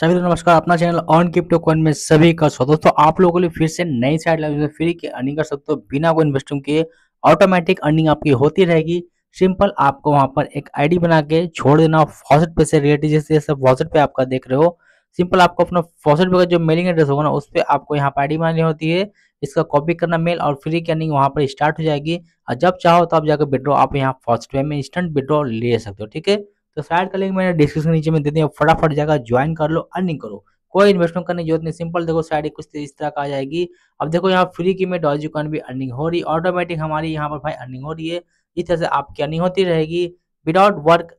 सभी को नमस्कार अपना चैनल ऑन क्रिप्टो कॉइन में सभी का स्वागत दोस्तों आप लोगों के लिए फिर से नई साइड लाइव फ्री की अर्निंग कर सकते हो बिना कोई इन्वेस्टिंग किए ऑटोमेटिक अर्निंग आपकी होती रहेगी सिंपल आपको वहां पर एक आईडी बना के छोड़ देना फॉसेट पे से रिलेटेड जैसे सब फॉसेट पे आपका देख रहे हो सिंपल आपको अपना फॉसेट पे का जो मेलिंग एड्रेस होगा ना उस पर आपको यहाँ पर आई बनानी होती है इसका कॉपी करना मेल और फ्री की अर्निंग वहाँ पर स्टार्ट हो जाएगी और जब चाहो तो आप जाकर विड्रॉ आप यहाँ फॉसेट पे में इंस्टेंट विड्रॉ ले सकते हो ठीक है तो साइड का लिंक मैंने डिस्क्रिप्शन नीचे में दे दिया फटाफट जाकर ज्वाइन कर लो अर्निंग करो कोई इन्वेस्टमेंट करने की जरूरत नहीं सिंपल देखो साइड कुछ इस तरह का आ जाएगी अब देखो यहाँ फ्री की में डॉजी कॉइन भी अर्निंग हो रही है ऑटोमेटिक हमारी यहाँ पर भाई अर्निंग हो रही है इस तरह से आपकी अर्निंग होती रहेगी without work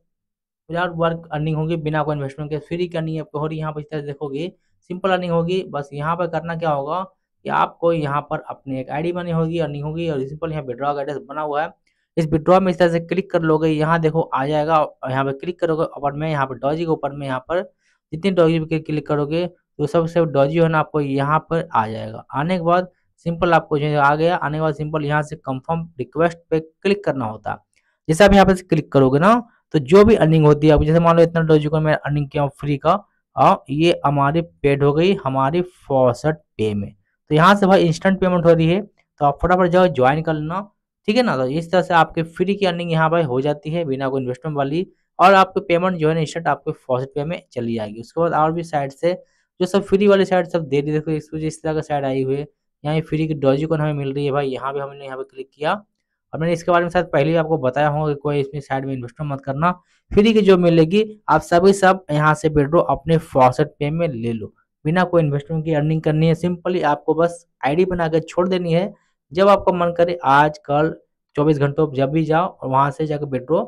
without work earning होगी बिना कोई इन्वेस्टमेंट के फ्री की अर्निंग आपको हो रही है यहाँ पर इस तरह से देखोगे सिंपल अर्निंग होगी बस यहाँ पर करना क्या होगा कि आपको यहाँ पर अपनी एक डी बनी होगी अर्निंग होगी और सिंपल यहाँ विड्रॉ का एड्रेस बना हुआ है इस विड्रॉ में इस तरह से क्लिक कर लोगे यहाँ देखो आ जाएगा यहाँ पे क्लिक करोगे ऊपर में यहाँ पे डॉजी के ऊपर में यहाँ पर जितनी डॉजी पे क्लिक करोगे तो सबसे डॉजी होना आपको यहाँ पर आ जाएगा आने के बाद सिंपल आपको जो आ गया आने के बाद सिंपल यहाँ से कंफर्म रिक्वेस्ट पे क्लिक करना होता है जैसे आप यहाँ पे क्लिक करोगे ना तो जो भी अर्निंग होती है जैसे मान लो इतना डॉजी को मैं अर्निंग किया हूँ फ्री का और ये हमारी पेड हो गई हमारी फॉसट पे में तो यहाँ से भाई इंस्टेंट पेमेंट हो रही है तो आप फटाफट जाओ ज्वाइन कर लेना ठीक है ना तो इस तरह से आपके फ्री की अर्निंग यहाँ पर हो जाती है बिना कोई इन्वेस्टमेंट वाली और आपके पेमेंट जो है ना इंस्टेंट आपके फॉसिट पे में चली जाएगी उसके बाद और भी साइड से जो सब फ्री वाली साइड सब दे रही देखो इस इस तरह का साइड आई हुई है यहाँ फ्री की डॉजी कौन हमें मिल रही है भाई यहाँ पे हमने यहाँ पे क्लिक किया और मैंने इसके बारे में शायद पहले भी आपको बताया होगा कि कोई इसमें साइड में इन्वेस्टमेंट मत करना फ्री की जो मिलेगी आप सभी सब यहाँ से बेटो अपने फॉसिट पे में ले लो बिना कोई इन्वेस्टमेंट की अर्निंग करनी है सिंपली आपको बस आईडी बना के छोड़ देनी है जब आपका मन करे आज कल चौबीस घंटों जब भी जाओ और वहाँ से जाकर विड्रो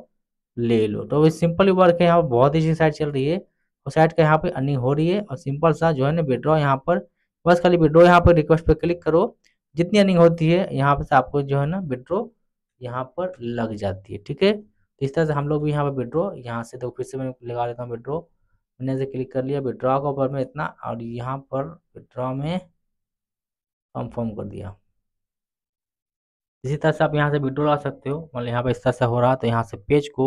ले लो तो ये सिंपल वर्क है यहाँ पर बहुत ही साइड चल रही है और साइड का यहाँ पे अर्निंग हो रही है और सिंपल सा जो है ना विड्रॉ यहाँ पर बस खाली विड्रो यहाँ पर रिक्वेस्ट पे क्लिक करो जितनी अर्निंग होती है यहाँ पर आपको जो है ना विड्रॉ यहाँ पर लग जाती है ठीक है तो इस तरह से हम लोग भी यहाँ पर विड्रो यहाँ से तो फिर से मैं लगा लेता हूँ विड्रॉ मैंने से क्लिक कर लिया विड्रॉ के ऊपर में इतना और यहाँ पर विड्रॉ में कंफर्म कर दिया इसी तरह से आप यहाँ से विड्रो ला सकते हो मतलब यहाँ पे इस तरह से हो रहा है तो यहाँ से पेज को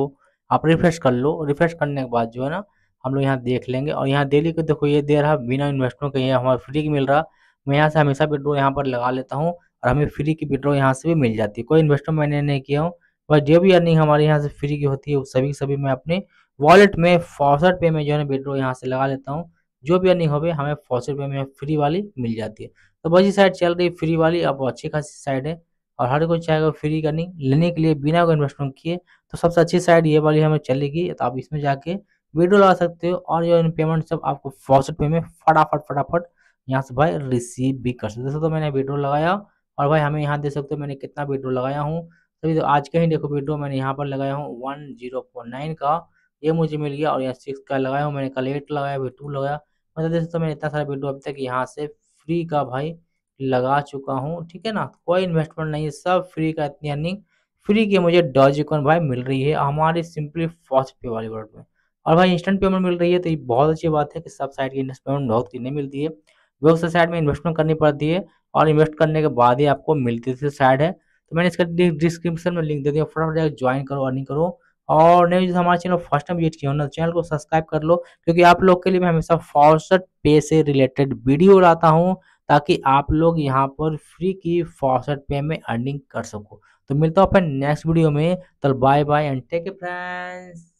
आप रिफ्रेश कर लो रिफ्रेश करने के बाद जो है ना हम लोग यहाँ देख लेंगे और यहाँ डेली को देखो ये दे रहा बिना इन्वेस्टमेंट के ये हमारा फ्री की मिल रहा मैं यहाँ से हमेशा विड्रो यहाँ पर लगा लेता हूँ और हमें फ्री की विड्रो यहाँ से भी मिल जाती है कोई इन्वेस्टमेंट मैंने नहीं किया हूँ बस जो भी अर्निंग हमारे यहाँ से फ्री की होती है सभी सभी मैं अपने वॉलेट में फॉसट पे में जो है ना विड्रो यहाँ से लगा लेता हूँ जो भी अर्निंग हो हमें फॉसट पे में फ्री वाली मिल जाती है तो बस ये साइड चल रही फ्री वाली अब अच्छी खासी साइड है और हर कोई चाहेगा फ्री अर्निंग लेने के लिए बिना कोई इन्वेस्टमेंट किए तो सबसे अच्छी साइड ये वाली हमें चलेगी तो आप इसमें जाके वीडियो लगा सकते हो और जो इन पेमेंट सब आपको फॉर्सेट पे में फटाफट फटाफट यहाँ से भाई रिसीव भी कर सकते हो तो मैंने वीडियो लगाया और भाई हमें यहाँ दे सकते हो मैंने कितना वीडियो लगाया हूँ तभी तो आज का ही देखो वीडियो मैंने यहाँ पर लगाया हूँ वन जीरो फोर नाइन का ये मुझे मिल गया और यहाँ सिक्स का लगाया हूँ मैंने कल एट लगाया टू लगाया मतलब देख सकते हो तो मैंने इतना सारा वीडियो अभी तक यहाँ से फ्री का भाई लगा चुका हूँ ठीक है ना कोई इन्वेस्टमेंट नहीं है सब फ्री का इतनी अर्निंग फ्री की मुझे डॉज इकॉन भाई मिल रही है हमारे सिंपली फास्ट पे वाली वर्ड में और भाई इंस्टेंट पेमेंट मिल रही है तो ये बहुत अच्छी बात है कि सब साइड की इन्वेस्टमेंट बहुत की नहीं मिलती है उस साइड में इन्वेस्टमेंट करनी पड़ती है और इन्वेस्ट करने के बाद ही आपको मिलती थी साइड है तो मैंने इसका डिस्क्रिप्शन में लिंक दे दिया फटाफट जाकर ज्वाइन करो अर्निंग करो और नए जो हमारे चैनल फर्स्ट टाइम विजिट किया ना चैनल को सब्सक्राइब कर लो क्योंकि आप लोग के लिए मैं हमेशा फॉर्सट पे से रिलेटेड वीडियो लाता हूँ ताकि आप लोग यहाँ पर फ्री की फॉसेट पे में अर्निंग कर सको तो मिलता हूँ अपन नेक्स्ट वीडियो में तो bye bye and take friends